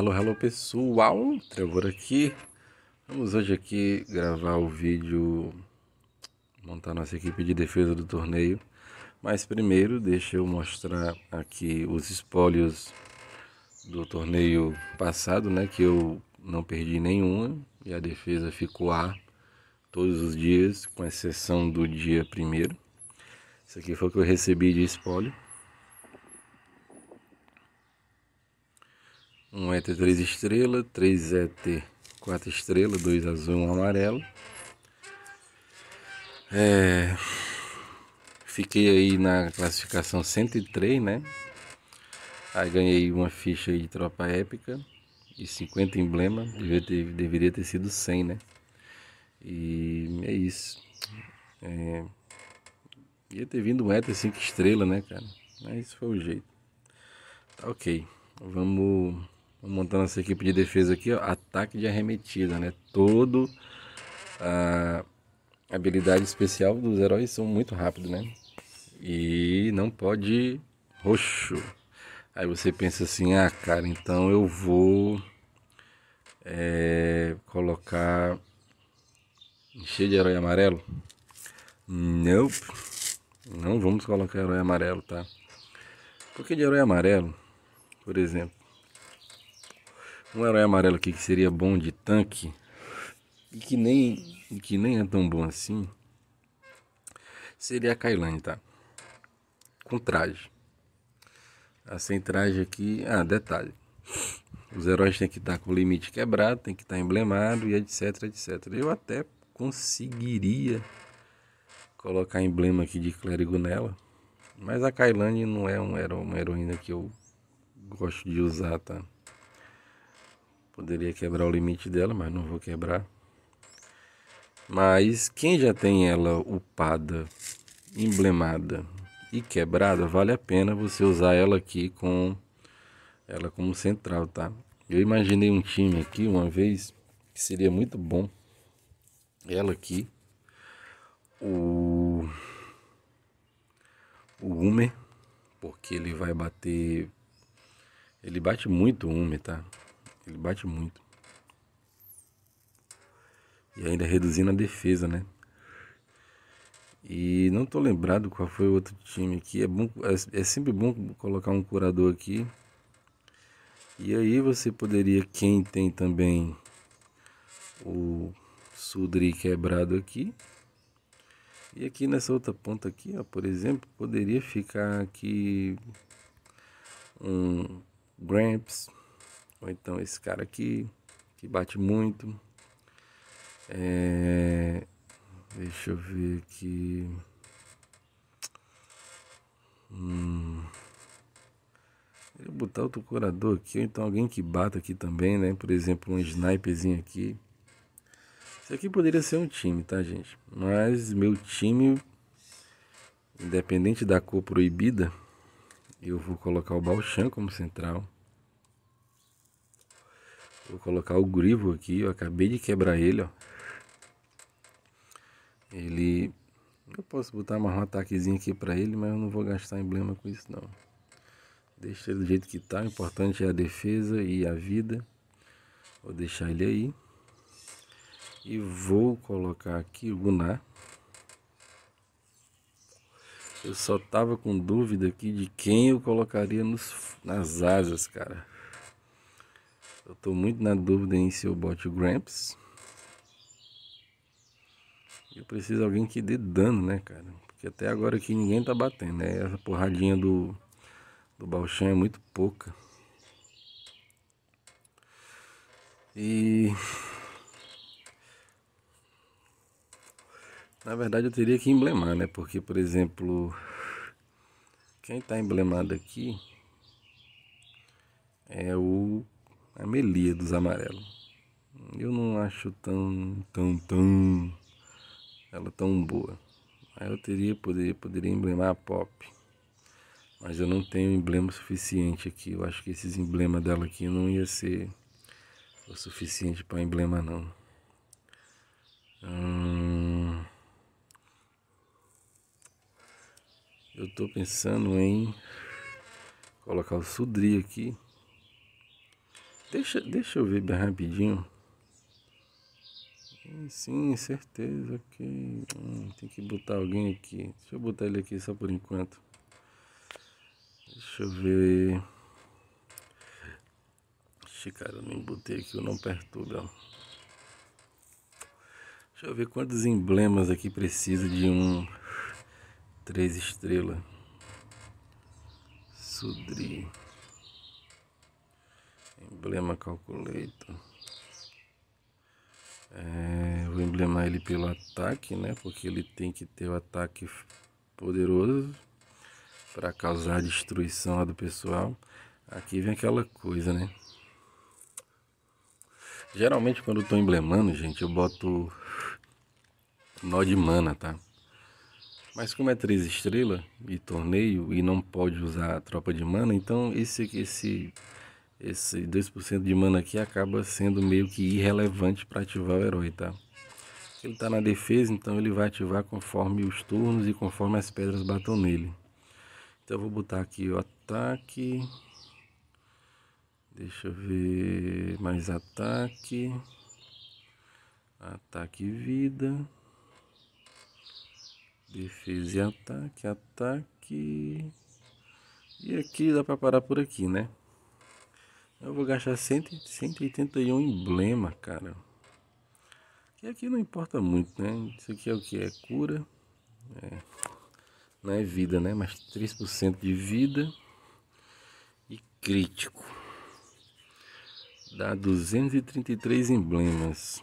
Hello, hello pessoal, Trevor aqui. Vamos hoje aqui gravar o vídeo, montar nossa equipe de defesa do torneio. Mas primeiro deixa eu mostrar aqui os espólios do torneio passado, né? Que eu não perdi nenhuma e a defesa ficou A todos os dias, com exceção do dia primeiro. Isso aqui foi o que eu recebi de espólio. Um ET 3 estrelas, 3 ET 4 estrelas, 2 azul, 1 um amarelo. É... Fiquei aí na classificação 103, né? Aí ganhei uma ficha aí de tropa épica e 50 emblemas. Deveria ter, deveria ter sido 100, né? E é isso. É... Ia ter vindo um ETA 5 estrelas, né, cara? Mas foi o jeito. Tá ok. Vamos montando essa equipe de defesa aqui, ó, ataque de arremetida, né? Todo a habilidade especial dos heróis são muito rápidos, né? E não pode roxo. Aí você pensa assim, ah, cara, então eu vou é, colocar cheio de herói amarelo. Não, não vamos colocar herói amarelo, tá? Porque de herói amarelo, por exemplo, um herói amarelo aqui que seria bom de tanque e que nem, e que nem é tão bom assim seria a Kailane, tá? Com traje. A ah, sem traje aqui. Ah, detalhe. Os heróis têm que estar com o limite quebrado, tem que estar emblemado e etc, etc. Eu até conseguiria colocar emblema aqui de clérigo nela. Mas a Kailane não é um, uma heroína que eu gosto de usar, tá? Poderia quebrar o limite dela, mas não vou quebrar. Mas quem já tem ela upada, emblemada e quebrada, vale a pena você usar ela aqui com ela como central, tá? Eu imaginei um time aqui uma vez que seria muito bom. Ela aqui, o o porque ele vai bater ele bate muito o Umer, tá? Ele bate muito. E ainda reduzindo a defesa, né? E não tô lembrado qual foi o outro time aqui. É, bom, é, é sempre bom colocar um curador aqui. E aí você poderia, quem tem também o Sudri quebrado aqui. E aqui nessa outra ponta aqui, ó, por exemplo, poderia ficar aqui um Gramps ou então esse cara aqui, que bate muito. É... Deixa eu ver aqui. Hum... Eu vou botar outro curador aqui, ou então alguém que bata aqui também, né? Por exemplo, um sniperzinho aqui. Isso aqui poderia ser um time, tá, gente? Mas meu time, independente da cor proibida, eu vou colocar o Balchan como central. Vou colocar o grivo aqui, eu acabei de quebrar ele, ó. Ele... Eu posso botar mais um ataquezinho aqui pra ele, mas eu não vou gastar emblema com isso não. Deixa ele do jeito que tá, o importante é a defesa e a vida. Vou deixar ele aí. E vou colocar aqui o Gunnar. Eu só tava com dúvida aqui de quem eu colocaria nos, nas asas, cara. Eu tô muito na dúvida em se eu bote o Gramps. Eu preciso de alguém que dê dano, né, cara? Porque até agora aqui ninguém tá batendo, né? Essa porradinha do, do Balchan é muito pouca. E... Na verdade eu teria que emblemar, né? Porque, por exemplo, quem tá emblemado aqui é o a melia dos amarelos. Eu não acho tão, tão, tão, ela tão boa. eu teria, poderia, poderia emblemar a pop. Mas eu não tenho emblema suficiente aqui. Eu acho que esses emblemas dela aqui não ia ser o suficiente para emblema não. Hum... Eu estou pensando em colocar o Sudri aqui. Deixa, deixa eu ver bem rapidinho. Sim, certeza, ok. Hum, tem que botar alguém aqui. Deixa eu botar ele aqui só por enquanto. Deixa eu ver. Ixi, cara, eu nem botei aqui o Não Perturba. Deixa eu ver quantos emblemas aqui precisa de um... Três estrelas. Sudri. Emblema calculator. É, vou emblemar ele pelo ataque, né? Porque ele tem que ter o um ataque poderoso para causar destruição do pessoal. Aqui vem aquela coisa, né? Geralmente quando eu emblemando, gente, eu boto nó de mana, tá? Mas como é três estrelas e torneio e não pode usar a tropa de mana, então esse esse esse 2% de mana aqui acaba sendo meio que irrelevante para ativar o herói, tá? Ele está na defesa, então ele vai ativar conforme os turnos e conforme as pedras batam nele. Então eu vou botar aqui o ataque. Deixa eu ver mais ataque. Ataque e vida. Defesa e ataque, ataque. E aqui dá para parar por aqui, né? Eu vou gastar 181 emblema, cara. Que aqui não importa muito, né? Isso aqui é o que? É cura. É. Não é vida, né? Mas 3% de vida. E crítico. Dá 233 emblemas.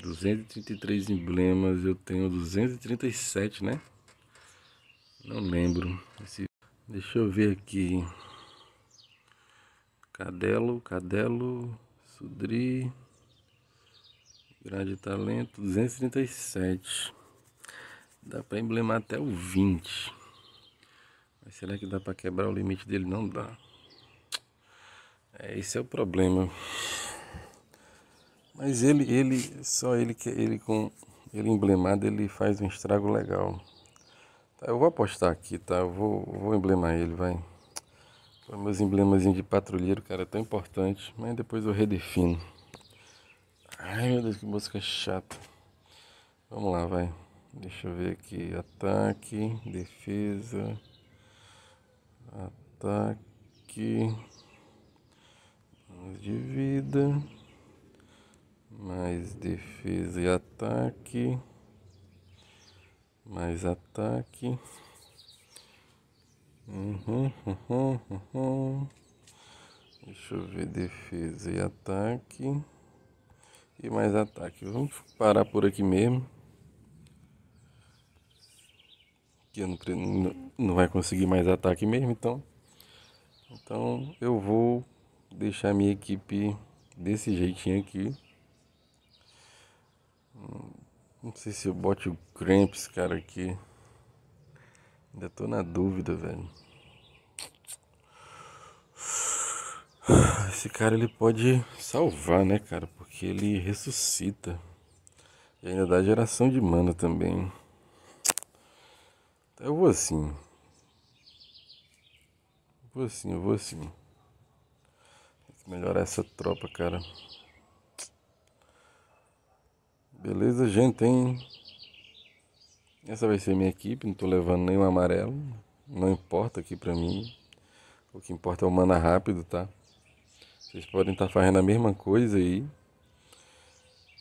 233 hum, emblemas, eu tenho 237, né? Não lembro. Esse... Deixa eu ver aqui. Cadelo, Cadelo, Sudri, Grande Talento, 237. Dá para emblemar até o 20. Mas será que dá para quebrar o limite dele? Não dá. É, esse é o problema. Mas ele, ele, só ele que ele com ele emblemado, ele faz um estrago legal. Tá, eu vou apostar aqui, tá? Eu vou, vou emblemar ele, vai meus emblemazinhos de patrulheiro, cara, é tão importante. Mas depois eu redefino. Ai, meu Deus, que música chata. Vamos lá, vai. Deixa eu ver aqui. Ataque, defesa. Ataque. Mais de vida. Mais defesa e ataque. Mais ataque. Uhum, uhum, uhum. Deixa eu ver defesa e ataque. E mais ataque. Vamos parar por aqui mesmo. Que eu não, não vai conseguir mais ataque mesmo, então. Então eu vou deixar minha equipe desse jeitinho aqui. Hum, não sei se eu bote o Cramps, cara, aqui. Ainda tô na dúvida, velho. Esse cara ele pode salvar, né, cara? Porque ele ressuscita. E ainda dá geração de mana também. Eu vou assim. Eu vou assim, eu vou assim. Tem que melhorar essa tropa, cara. Beleza, gente, hein? Essa vai ser minha equipe, não estou levando nenhum amarelo. Não importa aqui para mim. O que importa é o mana rápido, tá? Vocês podem estar tá fazendo a mesma coisa aí.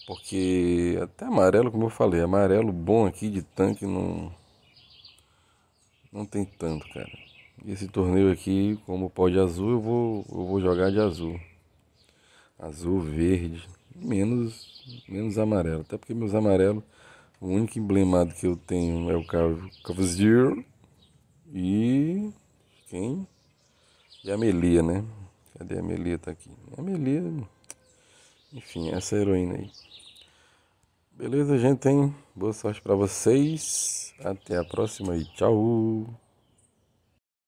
Porque até amarelo, como eu falei, amarelo bom aqui de tanque não. Não tem tanto, cara. E esse torneio aqui, como pode azul, eu vou, eu vou jogar de azul. Azul, verde, menos, menos amarelo. Até porque meus amarelos o único emblemado que eu tenho é o Cavazier e. quem? E a Melia, né? Cadê a Melia? Tá aqui. A Melia. Enfim, essa heroína aí. Beleza, gente, hein? Boa sorte para vocês. Até a próxima e tchau!